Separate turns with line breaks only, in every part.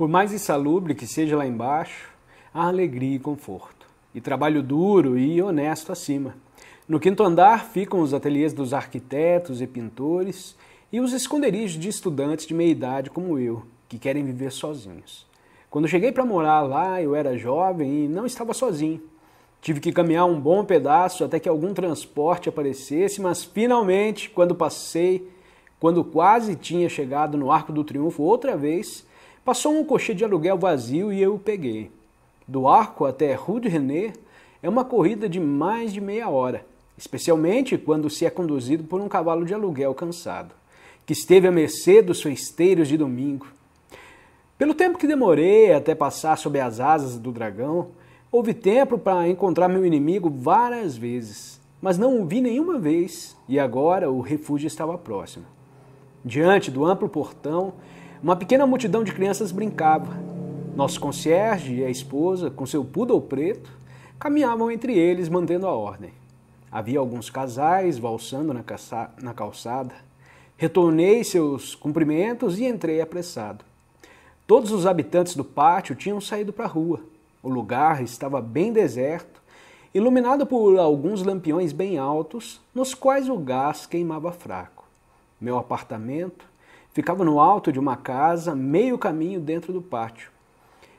Por mais insalubre que seja lá embaixo, há alegria e conforto, e trabalho duro e honesto acima. No quinto andar ficam os ateliês dos arquitetos e pintores e os esconderijos de estudantes de meia idade como eu, que querem viver sozinhos. Quando cheguei para morar lá, eu era jovem e não estava sozinho. Tive que caminhar um bom pedaço até que algum transporte aparecesse, mas finalmente, quando passei, quando quase tinha chegado no Arco do Triunfo outra vez, Passou um coche de aluguel vazio e eu o peguei. Do Arco até Rue de René é uma corrida de mais de meia hora, especialmente quando se é conduzido por um cavalo de aluguel cansado, que esteve à mercê dos festeiros de domingo. Pelo tempo que demorei até passar sob as asas do dragão, houve tempo para encontrar meu inimigo várias vezes, mas não o vi nenhuma vez, e agora o refúgio estava próximo. Diante do amplo portão, uma pequena multidão de crianças brincava. Nosso concierge e a esposa, com seu poodle preto, caminhavam entre eles, mantendo a ordem. Havia alguns casais valsando na, caça... na calçada. Retornei seus cumprimentos e entrei apressado. Todos os habitantes do pátio tinham saído para a rua. O lugar estava bem deserto, iluminado por alguns lampiões bem altos, nos quais o gás queimava fraco. Meu apartamento Ficava no alto de uma casa, meio caminho dentro do pátio.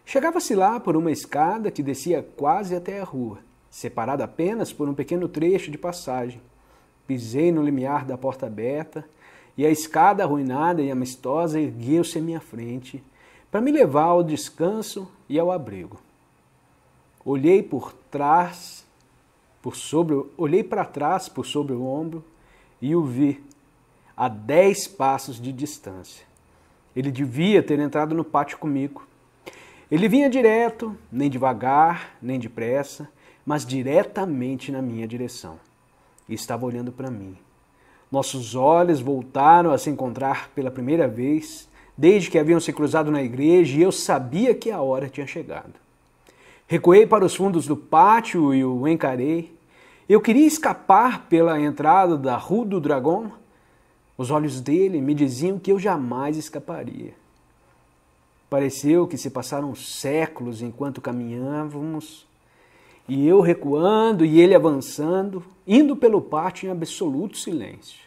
Chegava-se lá por uma escada que descia quase até a rua, separada apenas por um pequeno trecho de passagem. Pisei no limiar da porta aberta e a escada arruinada e amistosa ergueu-se à minha frente para me levar ao descanso e ao abrigo. Olhei por trás, por sobre, olhei para trás por sobre o ombro e o vi a 10 passos de distância. Ele devia ter entrado no pátio comigo. Ele vinha direto, nem devagar, nem depressa, mas diretamente na minha direção. E estava olhando para mim. Nossos olhos voltaram a se encontrar pela primeira vez desde que haviam se cruzado na igreja e eu sabia que a hora tinha chegado. Recuei para os fundos do pátio e o encarei. Eu queria escapar pela entrada da Rua do Dragão, os olhos dele me diziam que eu jamais escaparia. Pareceu que se passaram séculos enquanto caminhávamos, e eu recuando e ele avançando, indo pelo pátio em absoluto silêncio.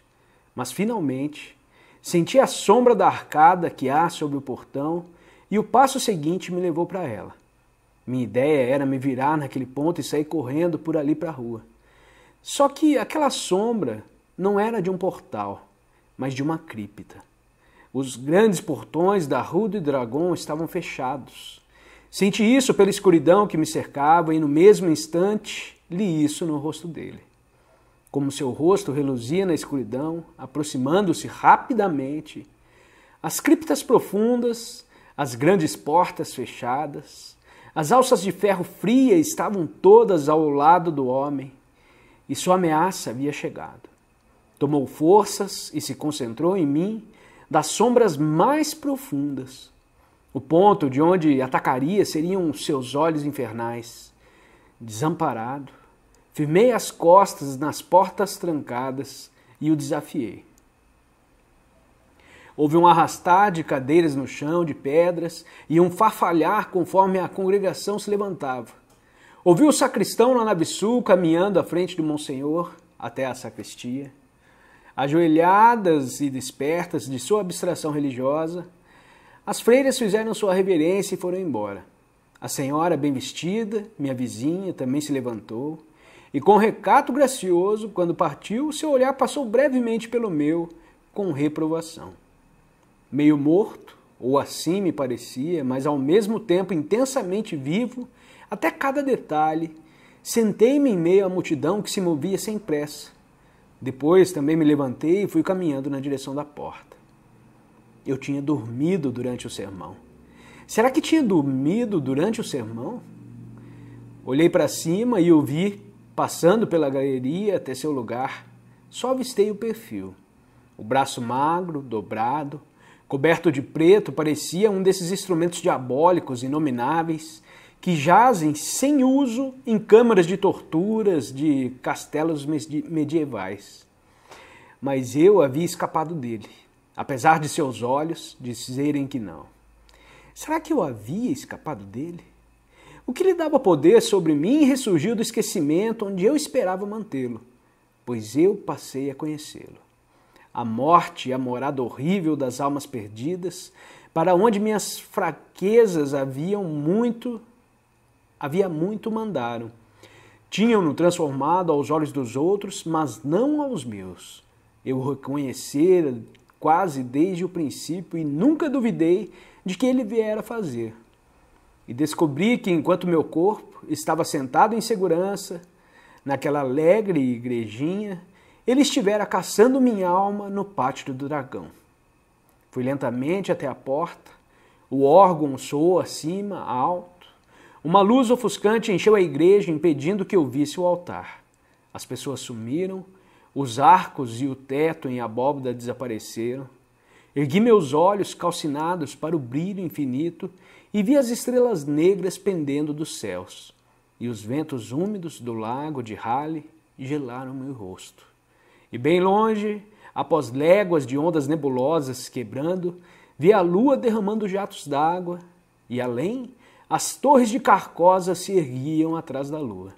Mas finalmente senti a sombra da arcada que há sobre o portão e o passo seguinte me levou para ela. Minha ideia era me virar naquele ponto e sair correndo por ali para a rua. Só que aquela sombra não era de um portal, mas de uma cripta. Os grandes portões da Rua do Dragão estavam fechados. Senti isso pela escuridão que me cercava e no mesmo instante li isso no rosto dele. Como seu rosto reluzia na escuridão, aproximando-se rapidamente, as criptas profundas, as grandes portas fechadas, as alças de ferro fria estavam todas ao lado do homem e sua ameaça havia chegado. Tomou forças e se concentrou em mim das sombras mais profundas. O ponto de onde atacaria seriam seus olhos infernais. Desamparado, firmei as costas nas portas trancadas e o desafiei. Houve um arrastar de cadeiras no chão, de pedras, e um farfalhar conforme a congregação se levantava. Ouvi o sacristão lá na Bissu caminhando à frente do Monsenhor até a sacristia. Ajoelhadas e despertas de sua abstração religiosa, as freiras fizeram sua reverência e foram embora. A senhora, bem vestida, minha vizinha, também se levantou, e com recato gracioso, quando partiu, seu olhar passou brevemente pelo meu, com reprovação. Meio morto, ou assim me parecia, mas ao mesmo tempo intensamente vivo, até cada detalhe, sentei-me em meio à multidão que se movia sem pressa depois também me levantei e fui caminhando na direção da porta. Eu tinha dormido durante o sermão. Será que tinha dormido durante o sermão? Olhei para cima e o vi passando pela galeria até seu lugar. Só avistei o perfil. O braço magro, dobrado, coberto de preto, parecia um desses instrumentos diabólicos inomináveis que jazem sem uso em câmaras de torturas de castelos medievais. Mas eu havia escapado dele, apesar de seus olhos dizerem que não. Será que eu havia escapado dele? O que lhe dava poder sobre mim ressurgiu do esquecimento onde eu esperava mantê-lo, pois eu passei a conhecê-lo. A morte e a morada horrível das almas perdidas, para onde minhas fraquezas haviam muito havia muito mandaram Tinham-no transformado aos olhos dos outros, mas não aos meus. Eu o reconhecera quase desde o princípio e nunca duvidei de que ele viera fazer. E descobri que, enquanto meu corpo estava sentado em segurança, naquela alegre igrejinha, ele estivera caçando minha alma no pátio do dragão. Fui lentamente até a porta, o órgão soou acima, alto, uma luz ofuscante encheu a igreja, impedindo que eu visse o altar. As pessoas sumiram, os arcos e o teto em abóbada desapareceram. Ergui meus olhos calcinados para o brilho infinito e vi as estrelas negras pendendo dos céus, e os ventos úmidos do lago de Halle gelaram meu rosto. E bem longe, após léguas de ondas nebulosas quebrando, vi a lua derramando jatos d'água, e além, as torres de Carcosa se erguiam atrás da lua.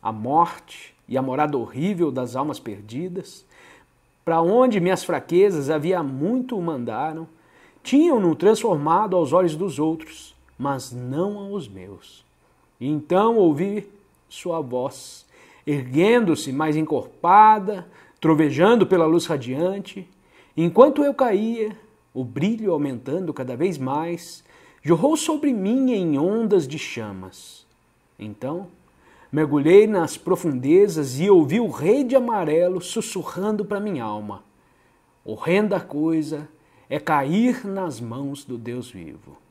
A morte e a morada horrível das almas perdidas, para onde minhas fraquezas havia muito o mandaram, tinham-no transformado aos olhos dos outros, mas não aos meus. E então ouvi sua voz, erguendo-se mais encorpada, trovejando pela luz radiante. Enquanto eu caía, o brilho aumentando cada vez mais, jorrou sobre mim em ondas de chamas. Então, mergulhei nas profundezas e ouvi o rei de amarelo sussurrando para minha alma: Horrenda coisa é cair nas mãos do Deus vivo.